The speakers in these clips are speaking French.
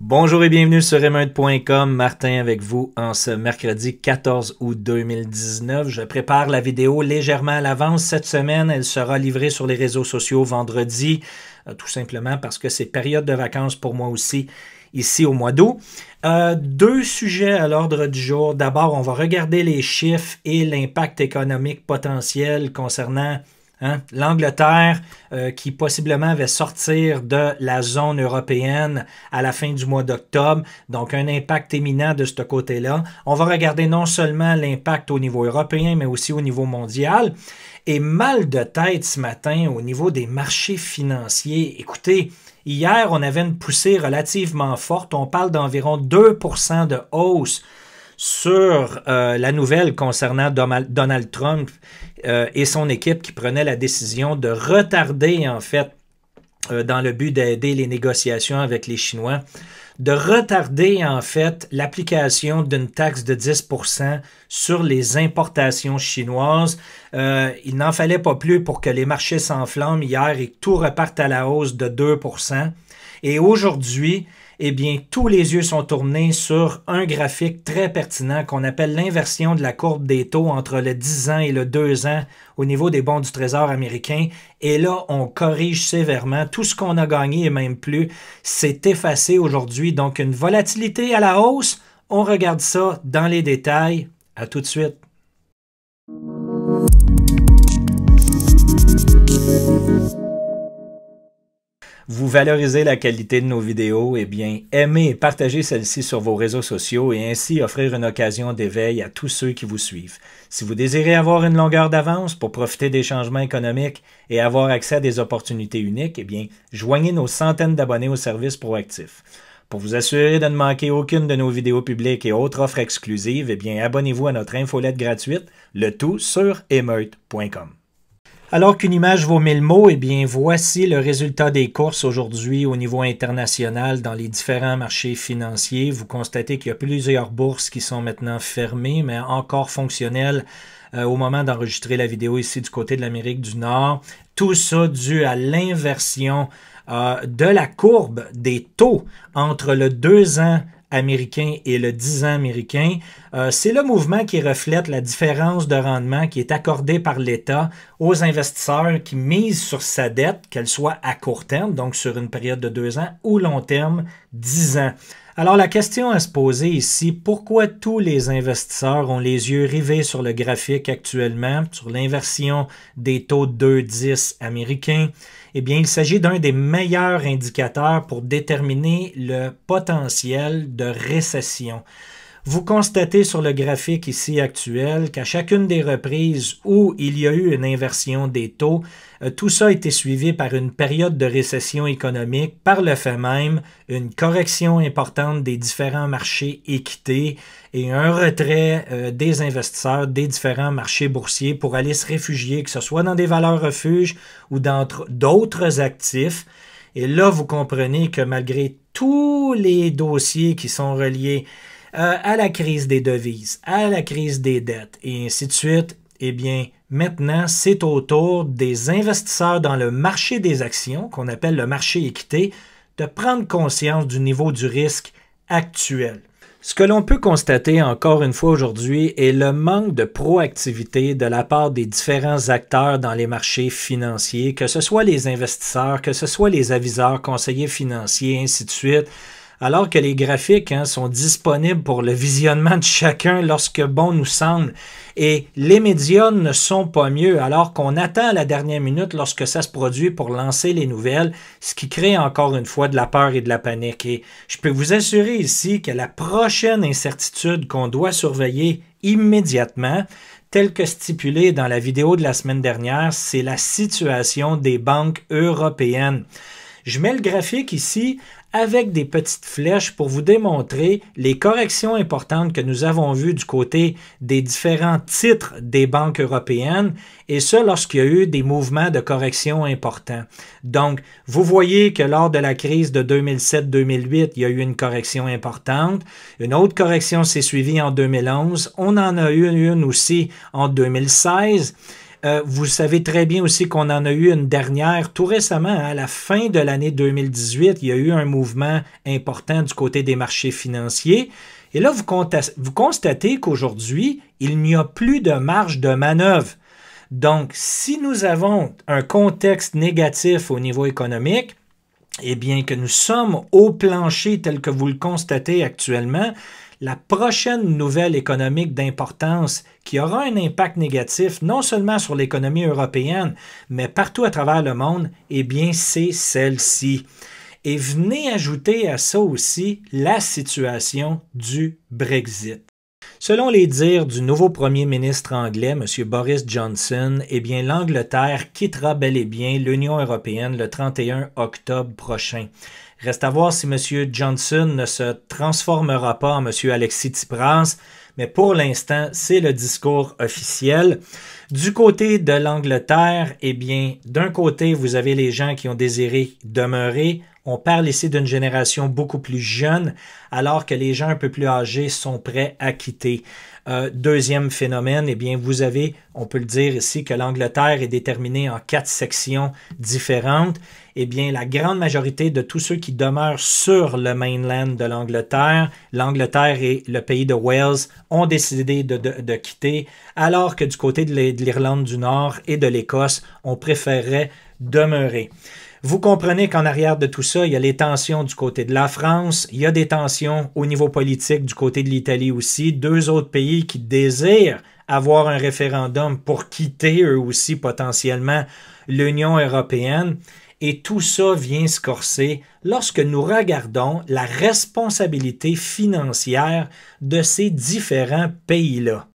Bonjour et bienvenue sur Remote.com. Martin avec vous en ce mercredi 14 août 2019. Je prépare la vidéo légèrement à l'avance cette semaine. Elle sera livrée sur les réseaux sociaux vendredi, euh, tout simplement parce que c'est période de vacances pour moi aussi ici au mois d'août. Euh, deux sujets à l'ordre du jour. D'abord, on va regarder les chiffres et l'impact économique potentiel concernant Hein, L'Angleterre, euh, qui possiblement va sortir de la zone européenne à la fin du mois d'octobre, donc un impact éminent de ce côté-là. On va regarder non seulement l'impact au niveau européen, mais aussi au niveau mondial. Et mal de tête ce matin au niveau des marchés financiers. Écoutez, hier, on avait une poussée relativement forte. On parle d'environ 2 de hausse sur euh, la nouvelle concernant Donald Trump euh, et son équipe qui prenait la décision de retarder, en fait, euh, dans le but d'aider les négociations avec les Chinois, de retarder, en fait, l'application d'une taxe de 10 sur les importations chinoises. il n'en fallait pas plus pour que les marchés s'enflamment hier et que tout reparte à la hausse de 2 Et aujourd'hui, eh bien, tous les yeux sont tournés sur un graphique très pertinent qu'on appelle l'inversion de la courbe des taux entre le 10 ans et le 2 ans au niveau des bons du Trésor américain. Et là, on corrige sévèrement. Tout ce qu'on a gagné et même plus, s'est effacé aujourd'hui. Donc, une volatilité à la hausse. On regarde ça dans les détails. À tout de suite. vous valorisez la qualité de nos vidéos, eh bien, aimez et partagez celle ci sur vos réseaux sociaux et ainsi offrir une occasion d'éveil à tous ceux qui vous suivent. Si vous désirez avoir une longueur d'avance pour profiter des changements économiques et avoir accès à des opportunités uniques, eh bien, joignez nos centaines d'abonnés au service proactif. Pour vous assurer de ne manquer aucune de nos vidéos publiques et autres offres exclusives, eh bien, abonnez-vous à notre infolette gratuite, le tout sur émeute.com. Alors qu'une image vaut mille mots, eh bien voici le résultat des courses aujourd'hui au niveau international dans les différents marchés financiers. Vous constatez qu'il y a plusieurs bourses qui sont maintenant fermées, mais encore fonctionnelles euh, au moment d'enregistrer la vidéo ici du côté de l'Amérique du Nord. Tout ça dû à l'inversion euh, de la courbe des taux entre le 2 ans américain et le 10 ans américain. Euh, c'est le mouvement qui reflète la différence de rendement qui est accordée par l'État aux investisseurs qui misent sur sa dette, qu'elle soit à court terme, donc sur une période de deux ans, ou long terme, 10 ans. Alors la question à se poser ici, pourquoi tous les investisseurs ont les yeux rivés sur le graphique actuellement, sur l'inversion des taux de 2 américains? Eh bien, il s'agit d'un des meilleurs indicateurs pour déterminer le potentiel de récession. Vous constatez sur le graphique ici actuel qu'à chacune des reprises où il y a eu une inversion des taux, euh, tout ça a été suivi par une période de récession économique, par le fait même une correction importante des différents marchés équités et un retrait euh, des investisseurs des différents marchés boursiers pour aller se réfugier, que ce soit dans des valeurs refuges ou d'autres actifs. Et là, vous comprenez que malgré tous les dossiers qui sont reliés euh, à la crise des devises, à la crise des dettes, et ainsi de suite, eh bien, maintenant, c'est au tour des investisseurs dans le marché des actions, qu'on appelle le marché équité, de prendre conscience du niveau du risque actuel. Ce que l'on peut constater encore une fois aujourd'hui est le manque de proactivité de la part des différents acteurs dans les marchés financiers, que ce soit les investisseurs, que ce soit les aviseurs, conseillers financiers, ainsi de suite alors que les graphiques hein, sont disponibles pour le visionnement de chacun lorsque bon nous semble. Et les médias ne sont pas mieux, alors qu'on attend la dernière minute lorsque ça se produit pour lancer les nouvelles, ce qui crée encore une fois de la peur et de la panique. Et je peux vous assurer ici que la prochaine incertitude qu'on doit surveiller immédiatement, telle que stipulée dans la vidéo de la semaine dernière, c'est la situation des banques européennes. Je mets le graphique ici avec des petites flèches pour vous démontrer les corrections importantes que nous avons vues du côté des différents titres des banques européennes, et ce lorsqu'il y a eu des mouvements de correction importants. Donc, vous voyez que lors de la crise de 2007-2008, il y a eu une correction importante. Une autre correction s'est suivie en 2011. On en a eu une aussi en 2016. Euh, vous savez très bien aussi qu'on en a eu une dernière tout récemment, hein, à la fin de l'année 2018, il y a eu un mouvement important du côté des marchés financiers. Et là, vous constatez qu'aujourd'hui, il n'y a plus de marge de manœuvre. Donc, si nous avons un contexte négatif au niveau économique, et eh bien que nous sommes au plancher tel que vous le constatez actuellement, la prochaine nouvelle économique d'importance qui aura un impact négatif non seulement sur l'économie européenne, mais partout à travers le monde, eh bien c'est celle-ci. Et venez ajouter à ça aussi la situation du Brexit. Selon les dires du nouveau premier ministre anglais, M. Boris Johnson, eh bien, l'Angleterre quittera bel et bien l'Union européenne le 31 octobre prochain. Reste à voir si M. Johnson ne se transformera pas en M. Alexis Tsipras, mais pour l'instant, c'est le discours officiel. Du côté de l'Angleterre, eh bien, d'un côté, vous avez les gens qui ont désiré demeurer on parle ici d'une génération beaucoup plus jeune, alors que les gens un peu plus âgés sont prêts à quitter. Euh, deuxième phénomène, eh bien, vous avez, on peut le dire ici, que l'Angleterre est déterminée en quatre sections différentes. Eh bien, la grande majorité de tous ceux qui demeurent sur le mainland de l'Angleterre, l'Angleterre et le pays de Wales ont décidé de, de quitter, alors que du côté de l'Irlande du Nord et de l'Écosse, on préférerait demeurer. Vous comprenez qu'en arrière de tout ça, il y a les tensions du côté de la France, il y a des tensions au niveau politique du côté de l'Italie aussi, deux autres pays qui désirent avoir un référendum pour quitter eux aussi potentiellement l'Union européenne. Et tout ça vient se corser lorsque nous regardons la responsabilité financière de ces différents pays-là.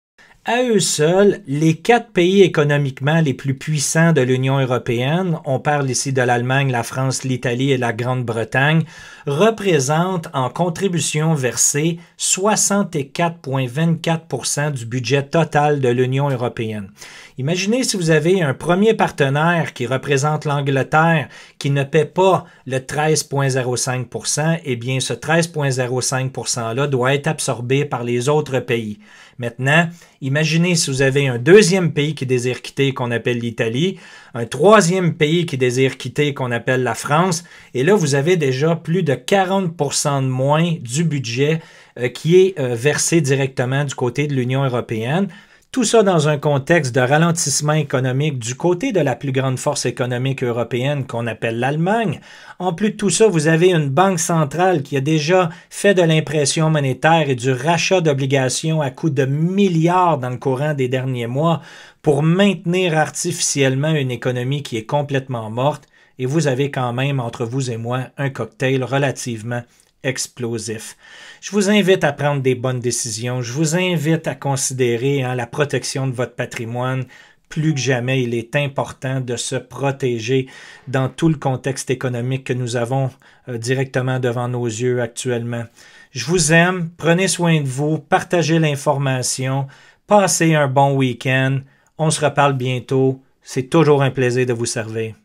À eux seuls, les quatre pays économiquement les plus puissants de l'Union européenne, on parle ici de l'Allemagne, la France, l'Italie et la Grande-Bretagne, représentent en contribution versée 64,24 du budget total de l'Union européenne. Imaginez si vous avez un premier partenaire qui représente l'Angleterre qui ne paie pas le 13,05 eh bien ce 13,05 %-là doit être absorbé par les autres pays. Maintenant, Imaginez si vous avez un deuxième pays qui désire quitter qu'on appelle l'Italie, un troisième pays qui désire quitter qu'on appelle la France, et là vous avez déjà plus de 40% de moins du budget euh, qui est euh, versé directement du côté de l'Union européenne. Tout ça dans un contexte de ralentissement économique du côté de la plus grande force économique européenne qu'on appelle l'Allemagne. En plus de tout ça, vous avez une banque centrale qui a déjà fait de l'impression monétaire et du rachat d'obligations à coût de milliards dans le courant des derniers mois pour maintenir artificiellement une économie qui est complètement morte. Et vous avez quand même entre vous et moi un cocktail relativement explosif. Je vous invite à prendre des bonnes décisions. Je vous invite à considérer hein, la protection de votre patrimoine. Plus que jamais, il est important de se protéger dans tout le contexte économique que nous avons euh, directement devant nos yeux actuellement. Je vous aime, prenez soin de vous, partagez l'information, passez un bon week-end. On se reparle bientôt. C'est toujours un plaisir de vous servir.